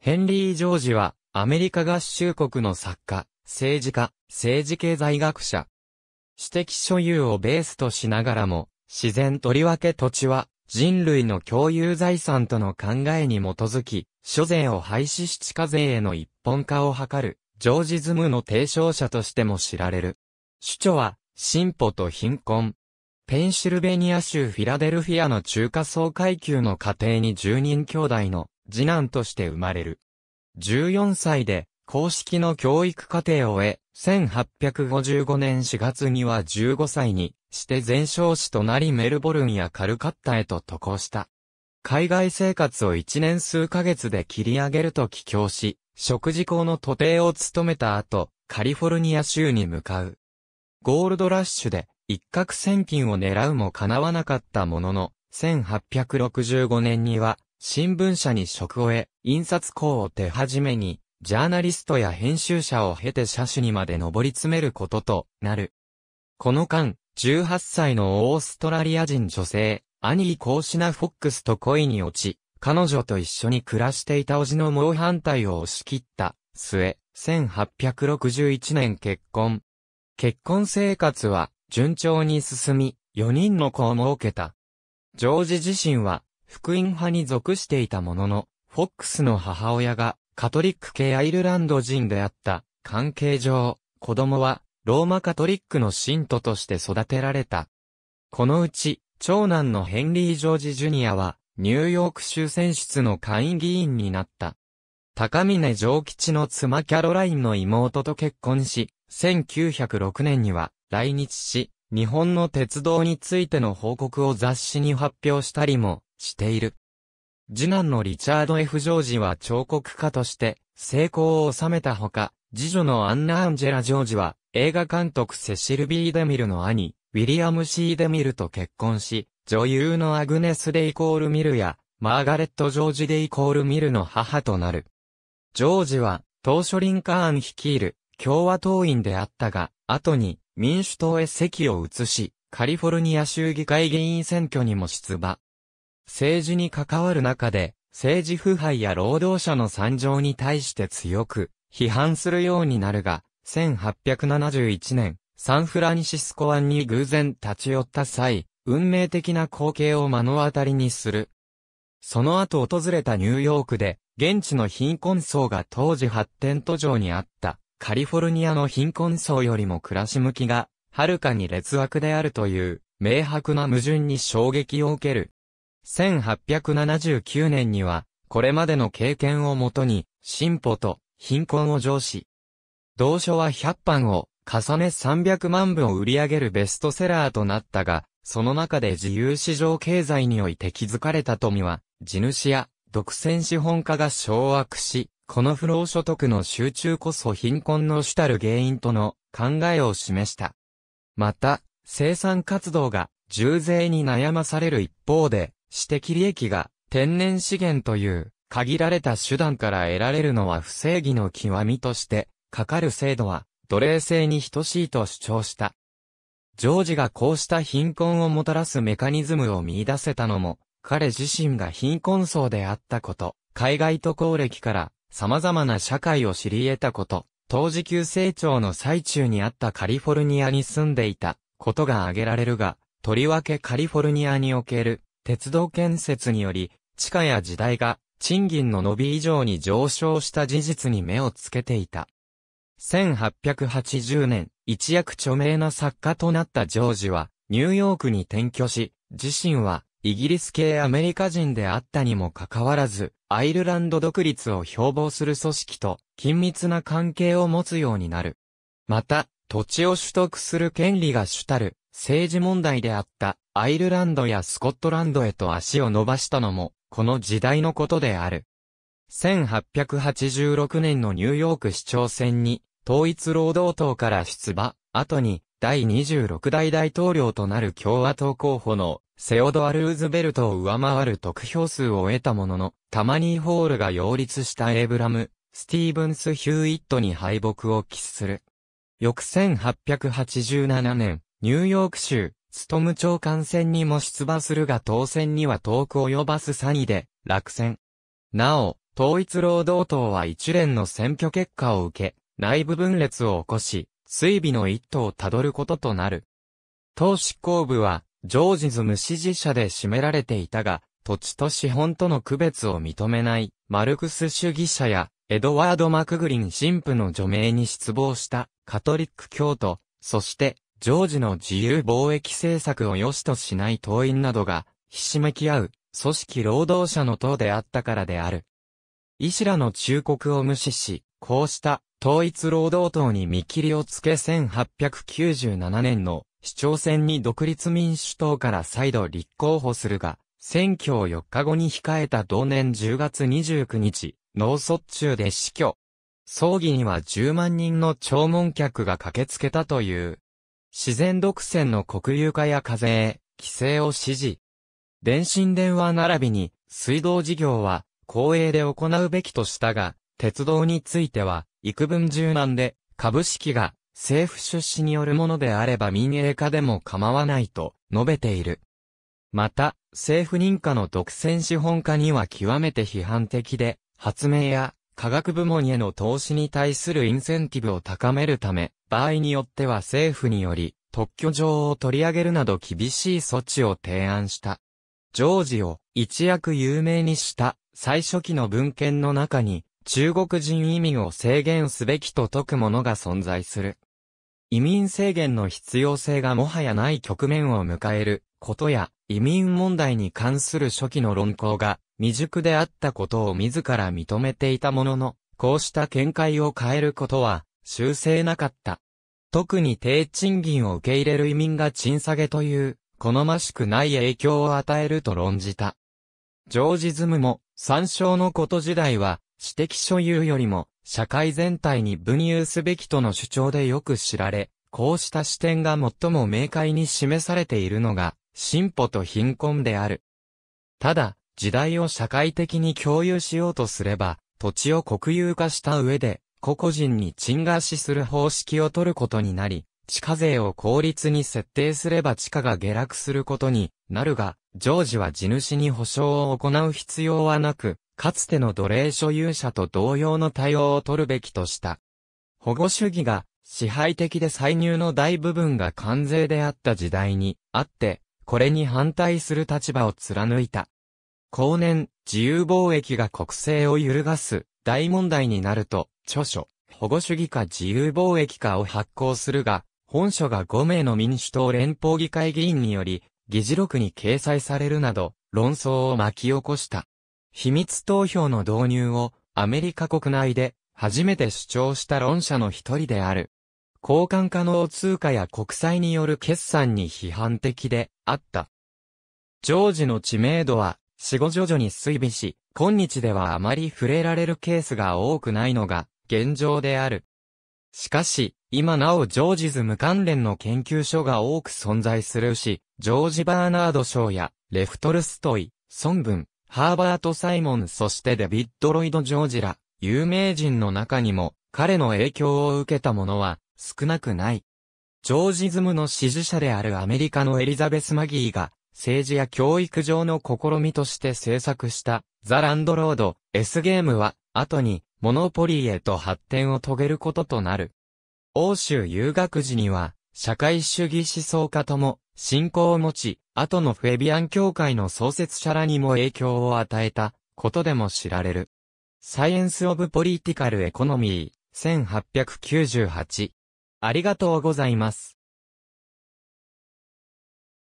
ヘンリー・ジョージは、アメリカ合衆国の作家、政治家、政治経済学者。私的所有をベースとしながらも、自然とりわけ土地は、人類の共有財産との考えに基づき、諸税を廃止し地下税への一本化を図る、ジョージズムの提唱者としても知られる。主張は、進歩と貧困。ペンシルベニア州フィラデルフィアの中華層階級の家庭に10人兄弟の次男として生まれる。14歳で、公式の教育課程を終え、1855年4月には15歳にして前勝市となりメルボルンやカルカッタへと渡航した。海外生活を1年数ヶ月で切り上げると帰郷し、食事校の徒弟を務めた後、カリフォルニア州に向かう。ゴールドラッシュで一攫千金を狙うも叶わなかったものの、1865年には新聞社に職を得、印刷工を手始めに、ジャーナリストや編集者を経て社主にまで上り詰めることとなる。この間、18歳のオーストラリア人女性、アニー・コーシナ・フォックスと恋に落ち、彼女と一緒に暮らしていた叔父の猛反対を押し切った末、1861年結婚。結婚生活は順調に進み、4人の子を設けた。ジョージ自身は福音派に属していたものの、フォックスの母親がカトリック系アイルランド人であった関係上、子供はローマカトリックの信徒として育てられた。このうち、長男のヘンリー・ジョージ・ジュニアは、ニューヨーク州選出の会議員になった。高峰上吉の妻キャロラインの妹と結婚し、1906年には来日し、日本の鉄道についての報告を雑誌に発表したりもしている。次男のリチャード・ F・ ジョージは彫刻家として成功を収めたほか、次女のアンナ・アンジェラ・ジョージは映画監督セシル・ビー・デミルの兄、ウィリアム・シー・デミルと結婚し、女優のアグネス・デイ・コール・ミルや、マーガレット・ジョージ・デイ・コール・ミルの母となる。ジョージは、当初リンカーン率いる共和党員であったが、後に民主党へ席を移し、カリフォルニア州議会議員選挙にも出馬。政治に関わる中で、政治腐敗や労働者の惨状に対して強く批判するようになるが、1871年、サンフランシスコ湾に偶然立ち寄った際、運命的な光景を目の当たりにする。その後訪れたニューヨークで、現地の貧困層が当時発展途上にあった、カリフォルニアの貧困層よりも暮らし向きが、はるかに劣悪であるという、明白な矛盾に衝撃を受ける。1879年には、これまでの経験をもとに、進歩と貧困を上司。同書は100版を重ね300万部を売り上げるベストセラーとなったが、その中で自由市場経済において築かれた富は、地主や独占資本家が掌握し、この不労所得の集中こそ貧困の主たる原因との考えを示した。また、生産活動が重税に悩まされる一方で、私的利益が天然資源という限られた手段から得られるのは不正義の極みとして、かかる制度は奴隷制に等しいと主張した。ジョージがこうした貧困をもたらすメカニズムを見出せたのも、彼自身が貧困層であったこと、海外渡航歴から様々な社会を知り得たこと、当時急成長の最中にあったカリフォルニアに住んでいたことが挙げられるが、とりわけカリフォルニアにおける鉄道建設により、地下や時代が賃金の伸び以上に上昇した事実に目をつけていた。1880年、一躍著名な作家となったジョージは、ニューヨークに転居し、自身は、イギリス系アメリカ人であったにもかかわらず、アイルランド独立を標榜する組織と、緊密な関係を持つようになる。また、土地を取得する権利が主たる政治問題であったアイルランドやスコットランドへと足を伸ばしたのもこの時代のことである。1886年のニューヨーク市長選に統一労働党から出馬、後に第26代大統領となる共和党候補のセオドア・ルーズベルトを上回る得票数を得たものの、タマニー・ホールが擁立したエイブラム、スティーブンス・ヒューイットに敗北を喫する。翌1887年、ニューヨーク州、ストム長官選にも出馬するが当選には遠く及ばす詐欺で、落選。なお、統一労働党は一連の選挙結果を受け、内部分裂を起こし、追尾の一途をたどることとなる。党執行部は、ジョージズ無支持者で占められていたが、土地と資本との区別を認めない、マルクス主義者や、エドワード・マクグリン神父の除名に失望したカトリック教徒、そしてジョージの自由貿易政策を良しとしない党員などがひしめき合う組織労働者の党であったからである。医師らの忠告を無視し、こうした統一労働党に見切りをつけ1897年の市長選に独立民主党から再度立候補するが、選挙を4日後に控えた同年10月29日、脳卒中で死去。葬儀には10万人の弔問客が駆けつけたという。自然独占の国有化や課税、規制を指示。電信電話並びに、水道事業は、公営で行うべきとしたが、鉄道については、幾分柔軟で、株式が、政府出資によるものであれば民営化でも構わないと、述べている。また、政府認可の独占資本化には極めて批判的で、発明や科学部門への投資に対するインセンティブを高めるため、場合によっては政府により特許状を取り上げるなど厳しい措置を提案した。ジョージを一躍有名にした最初期の文献の中に中国人移民を制限すべきと説くものが存在する。移民制限の必要性がもはやない局面を迎えることや移民問題に関する初期の論考が未熟であったことを自ら認めていたものの、こうした見解を変えることは、修正なかった。特に低賃金を受け入れる移民が賃下げという、好ましくない影響を与えると論じた。ジョージズムも、参照のこと時代は、私的所有よりも、社会全体に分有すべきとの主張でよく知られ、こうした視点が最も明快に示されているのが、進歩と貧困である。ただ、時代を社会的に共有しようとすれば、土地を国有化した上で、個々人に賃貸しする方式を取ることになり、地価税を効率に設定すれば地価が下落することになるが、常時は地主に保証を行う必要はなく、かつての奴隷所有者と同様の対応を取るべきとした。保護主義が支配的で歳入の大部分が関税であった時代にあって、これに反対する立場を貫いた。後年、自由貿易が国政を揺るがす大問題になると、著書、保護主義か自由貿易かを発行するが、本書が5名の民主党連邦議会議員により、議事録に掲載されるなど、論争を巻き起こした。秘密投票の導入を、アメリカ国内で、初めて主張した論者の一人である。交換可能通貨や国債による決算に批判的であった。ジョージの知名度は死後徐々に衰微し、今日ではあまり触れられるケースが多くないのが現状である。しかし、今なおジョージズ無関連の研究所が多く存在するし、ジョージ・バーナード賞や、レフトルストイ、ソンブン、ハーバート・サイモンそしてデビッド・ロイド・ジョージら、有名人の中にも、彼の影響を受けたものは、少なくない。ジョージズムの支持者であるアメリカのエリザベス・マギーが、政治や教育上の試みとして制作したザ・ランドロード S ゲームは後にモノポリーへと発展を遂げることとなる。欧州遊学時には社会主義思想家とも信仰を持ち、後のフェビアン教会の創設者らにも影響を与えたことでも知られる。サイエンス・オブ・ポリティカル・エコノミー1898ありがとうございます。